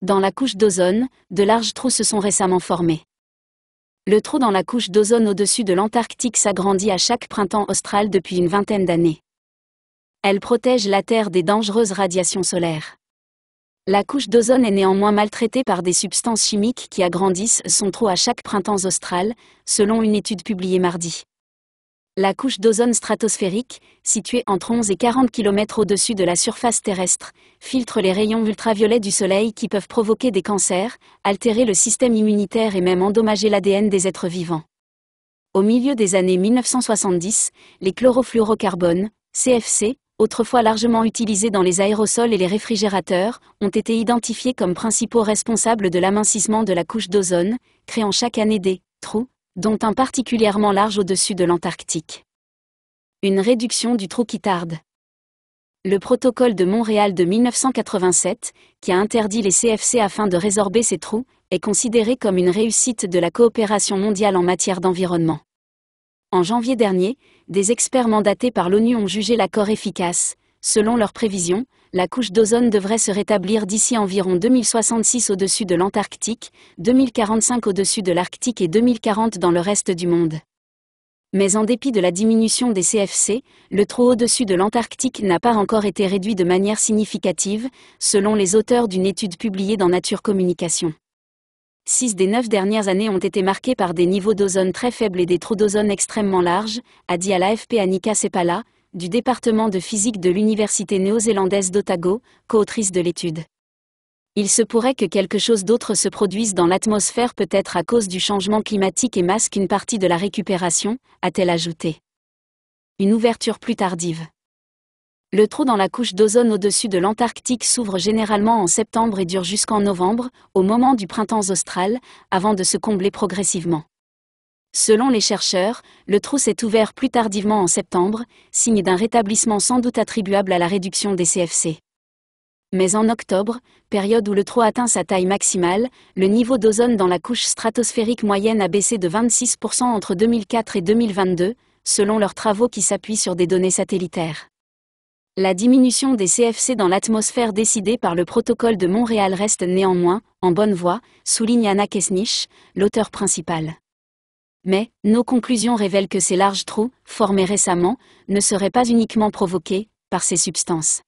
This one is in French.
Dans la couche d'ozone, de larges trous se sont récemment formés. Le trou dans la couche d'ozone au-dessus de l'Antarctique s'agrandit à chaque printemps austral depuis une vingtaine d'années. Elle protège la Terre des dangereuses radiations solaires. La couche d'ozone est néanmoins maltraitée par des substances chimiques qui agrandissent son trou à chaque printemps austral, selon une étude publiée mardi la couche d'ozone stratosphérique, située entre 11 et 40 km au-dessus de la surface terrestre, filtre les rayons ultraviolets du Soleil qui peuvent provoquer des cancers, altérer le système immunitaire et même endommager l'ADN des êtres vivants. Au milieu des années 1970, les chlorofluorocarbones, CFC, autrefois largement utilisés dans les aérosols et les réfrigérateurs, ont été identifiés comme principaux responsables de l'amincissement de la couche d'ozone, créant chaque année des trous dont un particulièrement large au-dessus de l'Antarctique. Une réduction du trou qui tarde. Le protocole de Montréal de 1987, qui a interdit les CFC afin de résorber ces trous, est considéré comme une réussite de la coopération mondiale en matière d'environnement. En janvier dernier, des experts mandatés par l'ONU ont jugé l'accord efficace, selon leurs prévisions, la couche d'ozone devrait se rétablir d'ici environ 2066 au-dessus de l'Antarctique, 2045 au-dessus de l'Arctique et 2040 dans le reste du monde. Mais en dépit de la diminution des CFC, le trou au-dessus de l'Antarctique n'a pas encore été réduit de manière significative, selon les auteurs d'une étude publiée dans Nature Communication. Six des neuf dernières années ont été marquées par des niveaux d'ozone très faibles et des trous d'ozone extrêmement larges, a dit à l'AFP Annika Sepala, du département de physique de l'Université néo-zélandaise d'Otago, co-autrice de l'étude. Il se pourrait que quelque chose d'autre se produise dans l'atmosphère peut-être à cause du changement climatique et masque une partie de la récupération, a-t-elle ajouté. Une ouverture plus tardive. Le trou dans la couche d'ozone au-dessus de l'Antarctique s'ouvre généralement en septembre et dure jusqu'en novembre, au moment du printemps austral, avant de se combler progressivement. Selon les chercheurs, le trou s'est ouvert plus tardivement en septembre, signe d'un rétablissement sans doute attribuable à la réduction des CFC. Mais en octobre, période où le trou atteint sa taille maximale, le niveau d'ozone dans la couche stratosphérique moyenne a baissé de 26% entre 2004 et 2022, selon leurs travaux qui s'appuient sur des données satellitaires. La diminution des CFC dans l'atmosphère décidée par le protocole de Montréal reste néanmoins en bonne voie, souligne Anna Kesnich, l'auteur principal. Mais, nos conclusions révèlent que ces larges trous, formés récemment, ne seraient pas uniquement provoqués, par ces substances.